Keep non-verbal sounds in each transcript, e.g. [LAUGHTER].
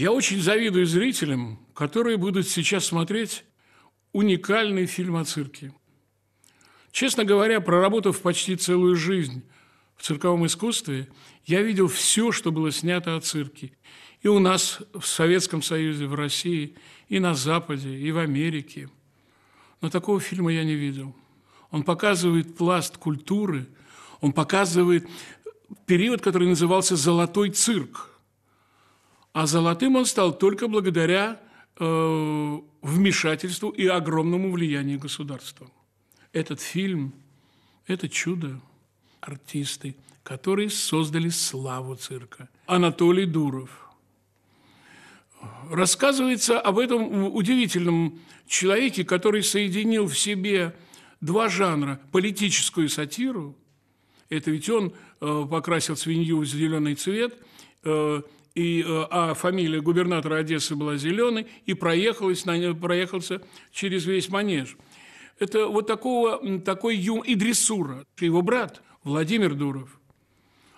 Я очень завидую зрителям, которые будут сейчас смотреть уникальный фильм о цирке. Честно говоря, проработав почти целую жизнь в цирковом искусстве, я видел все, что было снято о цирке. И у нас в Советском Союзе, в России, и на Западе, и в Америке. Но такого фильма я не видел. Он показывает пласт культуры, он показывает период, который назывался «Золотой цирк», а золотым он стал только благодаря э, вмешательству и огромному влиянию государства. Этот фильм – это чудо артисты, которые создали славу цирка. Анатолий Дуров. Рассказывается об этом удивительном человеке, который соединил в себе два жанра – политическую сатиру, это ведь он э, покрасил свинью в зеленый цвет – Э, и, э, а фамилия губернатора Одессы была «Зеленый», и проехалась, проехался через весь манеж. Это вот такого, такой юм и дрессура. Его брат Владимир Дуров.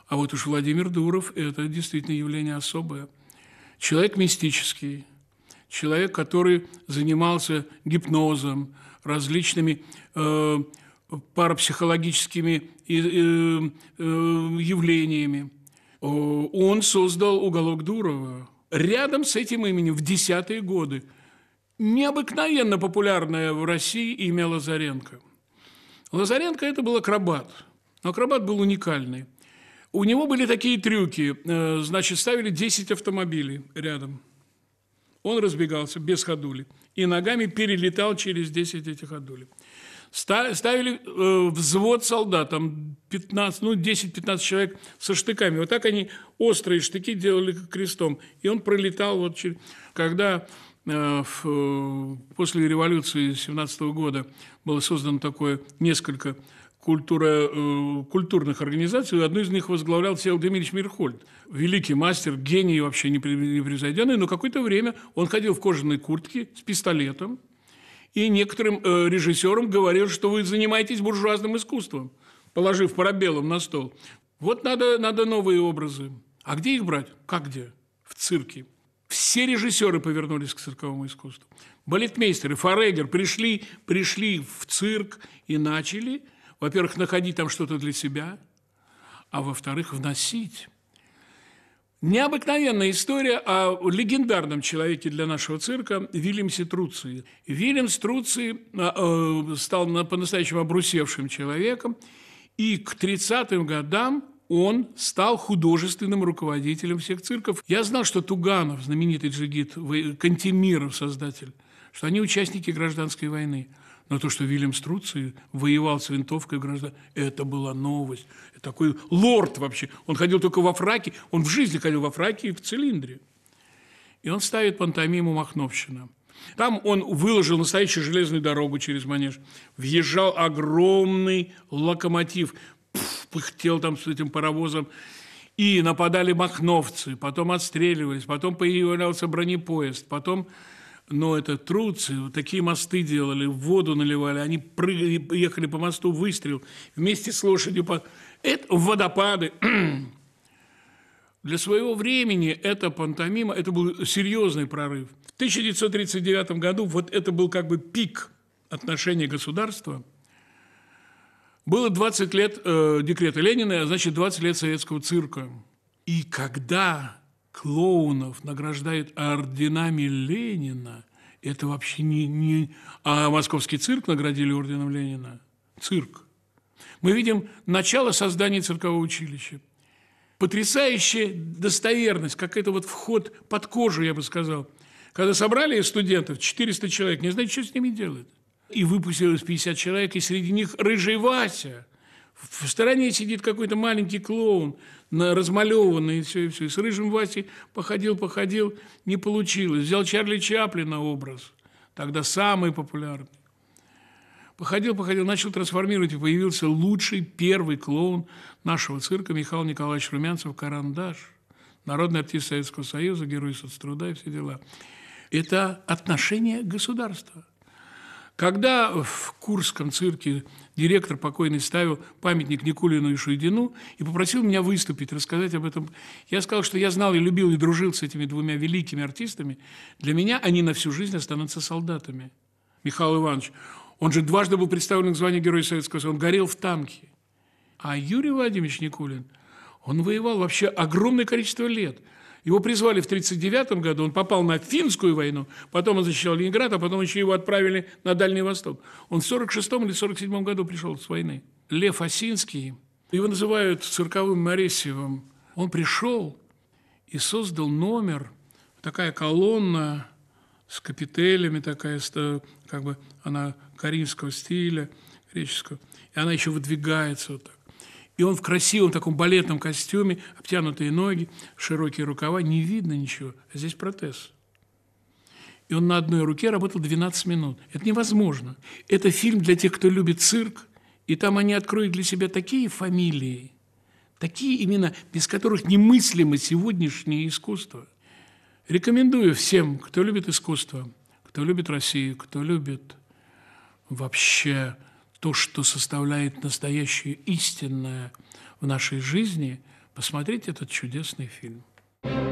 А вот уж Владимир Дуров – это действительно явление особое. Человек мистический, человек, который занимался гипнозом, различными э, парапсихологическими э, э, явлениями – Э, он создал уголок Дурова. Рядом с этим именем в десятые годы необыкновенно популярное в России имя Лазаренко. Лазаренко это был акробат. Но акробат был уникальный. У него были такие трюки. Э, значит, ставили 10 автомобилей рядом. Он разбегался без ходули. И ногами перелетал через 10 этих ходулей ставили э, взвод солдат, там 15, ну 10-15 человек со штыками. Вот так они острые штыки делали крестом. И он пролетал вот через... Когда в, э, э, после революции 17 года было создано такое несколько культура, культурных организаций. Одну из них возглавлял Сеул Демидович Мирхольд. Великий мастер, гений вообще непревзойденный, но какое-то время он ходил в кожаной куртке с пистолетом, и некоторым э, режиссерам говорил, что вы занимаетесь буржуазным искусством, положив парабеллум на стол. Вот надо, надо новые образы. А где их брать? Как где? В цирке. Все режиссеры повернулись к цирковому искусству. Балетмейстеры, Форегер пришли, пришли в цирк и начали, во-первых, находить там что-то для себя, а во-вторых, вносить Необыкновенная история о легендарном человеке для нашего цирка Вильямсе Труции. Вильямс Труции а, э, стал по-настоящему обрусевшим человеком, и к 30-м годам он стал художественным руководителем всех цирков. Я знал, что Туганов, знаменитый джигит, Кантемиров, создатель, что они участники гражданской войны – но то, что Вильям Струций воевал с винтовкой граждан, это была новость. Такой лорд вообще. Он ходил только во фраке, он в жизни ходил во фраке и в цилиндре. И он ставит пантомиму «Махновщина». Там он выложил настоящую железную дорогу через Манеж. Въезжал огромный локомотив. пыхтел там с этим паровозом. И нападали махновцы, потом отстреливались, потом появлялся бронепоезд, потом но это труцы, такие мосты делали, в воду наливали, они прыгали, ехали по мосту, выстрел, вместе с лошадью, по... это водопады. [CLEARS THROAT] Для своего времени это пантомима, это был серьезный прорыв. В 1939 году вот это был как бы пик отношений государства. Было 20 лет э, декрета Ленина, а значит 20 лет советского цирка. И когда клоунов награждают орденами Ленина, это вообще не... не... А московский цирк наградили орденом Ленина. Цирк. Мы видим начало создания циркового училища. Потрясающая достоверность, как это вот вход под кожу, я бы сказал. Когда собрали студентов, 400 человек, не знаете, что с ними делают. И выпустилось 50 человек, и среди них Рыжий Вася – в стороне сидит какой-то маленький клоун, на размалеванный, и все, и все. И с рыжим Васей походил, походил, не получилось. Взял Чарли Чаплина образ, тогда самый популярный. Походил, походил, начал трансформировать, и появился лучший первый клоун нашего цирка Михаил Николаевич Румянцев «Карандаш». Народный артист Советского Союза, герой соцтруда и все дела. Это отношение государства – когда в Курском цирке директор покойный ставил памятник Никулину и Шуйдину и попросил меня выступить, рассказать об этом, я сказал, что я знал и любил и дружил с этими двумя великими артистами. Для меня они на всю жизнь останутся солдатами. Михаил Иванович, он же дважды был представлен к званию Героя Советского Союза, он горел в танке. А Юрий Владимирович Никулин, он воевал вообще огромное количество лет – его призвали в 1939 году, он попал на финскую войну, потом он защищал Ленинград, а потом еще его отправили на Дальний Восток. Он в 1946 или 1947 году пришел с войны. Лев Осинский, его называют цирковым Моресьевым, он пришел и создал номер, такая колонна с капителями, такая, э, как бы она каримского стиля, греческого, и она еще выдвигается вот так. И он в красивом таком балетном костюме, обтянутые ноги, широкие рукава, не видно ничего. А здесь протез. И он на одной руке работал 12 минут. Это невозможно. Это фильм для тех, кто любит цирк, и там они откроют для себя такие фамилии, такие имена, без которых немыслимо сегодняшнее искусство. Рекомендую всем, кто любит искусство, кто любит Россию, кто любит вообще то, что составляет настоящее истинное в нашей жизни, посмотреть этот чудесный фильм. thank you